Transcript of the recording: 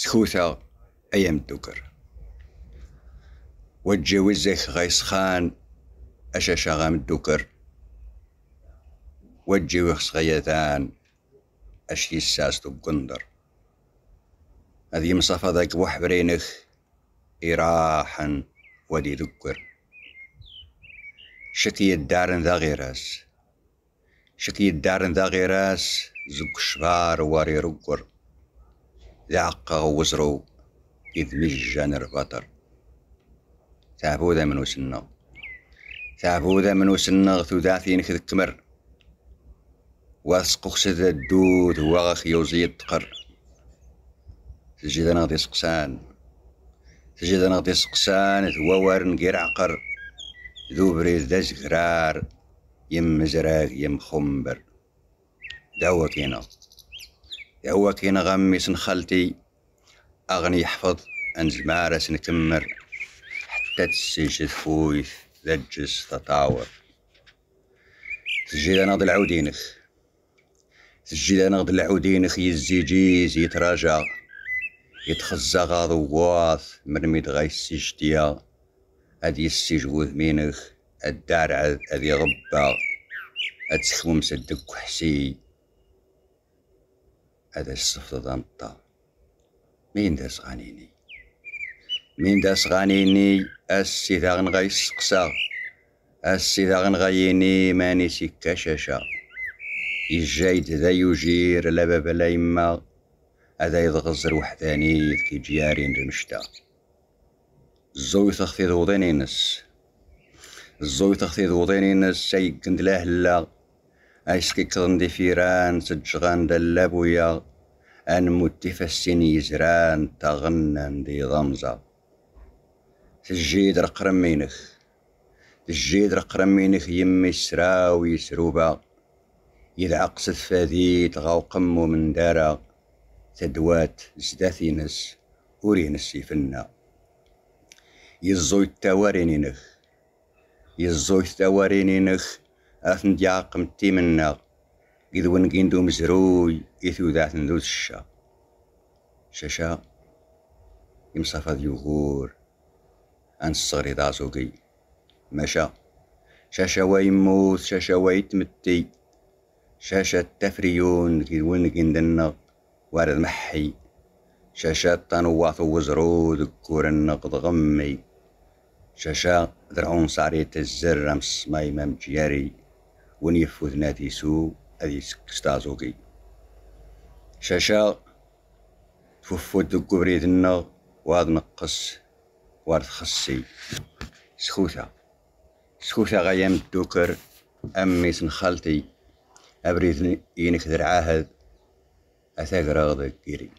سخوثا أيام الدكر وتجاوزك غيسخان أشاشا غام الدكر وتجيوخ صغيتان أشي الساس بقندر هذه مصافة ذاك وحبرينخ إراحا ودي ذكر شكي الدار ذا غيراس شكي الدار ذا غيراس زوك شبار واري رقر لعقا وزرو إذ وجان البطر ثابوذا من وسنغ ثابوذا من وسنغ ثداثي نخذ كمر واسقو خسد الدود وغخ يوزيد تقر تجد نغضي سقسان تجد نغضي سقسان سقسان ثوار نقير عقر ذو بريد ذا زغرار يم زراغ يم خمبر خنبر كينا هو كي نغمي سنخلتي أغني يحفظ أنزل مارس نكمر حتى تسجد ثفويث ذجس تطاور سجد أنا العودينخ سجد أنا العودينخ يزيجيز يتراجع يتخزى غاض وواث مرميد غاي السجدية أدي السيج وذمينخ الدارع أدي غبا أتسخوم سدك حسي ادش صفتدان تا مين داس غانيني مين داس غانيني اس سيداغن غايس قسا اس سيداغن غاييني ماني سيكا شاشا الجايد ذا يجير لا بابا لا يما هذا يضغزر وحداني كي جيارين رمشتا الزوي تخفيض وضيني نس الزوي تخفيض وضيني نس سيقند لا أشككرن دي فيران سجغان دلابو بويا أن متفسين يزران تغنن دي ضمزة سجيد رقرمينخ سجيد رقرمينخ يمي سرا ويسروبا يدعق فادي تغاو قمو من دارا تدوات زداثينس أورينس يفنا يزوي التوارينينخ يزوي التوارينينخ أثنديا قمت منا إذ ونقيندو مزروي إثو ذاتن ذو الشا شاشا يمصفى ذيوغور أن الصغري دازوقي مشا شاشا ويموث شاشا ويتمتي شاشا التفريون كي ونقين دنق وارد محي شاشا تنواث وزرود كور النقض غمي شاشا درعون صاريت الزر مصمي ممجيري ونيفو ناتي سو أذي ستازوكي شاشا توفو دوكو بريد النغ واد نقص واد خصي سخوثة سخوثة غيام الدوكر أمي سنخالتي أبريد ينكدر عهد أثاق راغدك كيري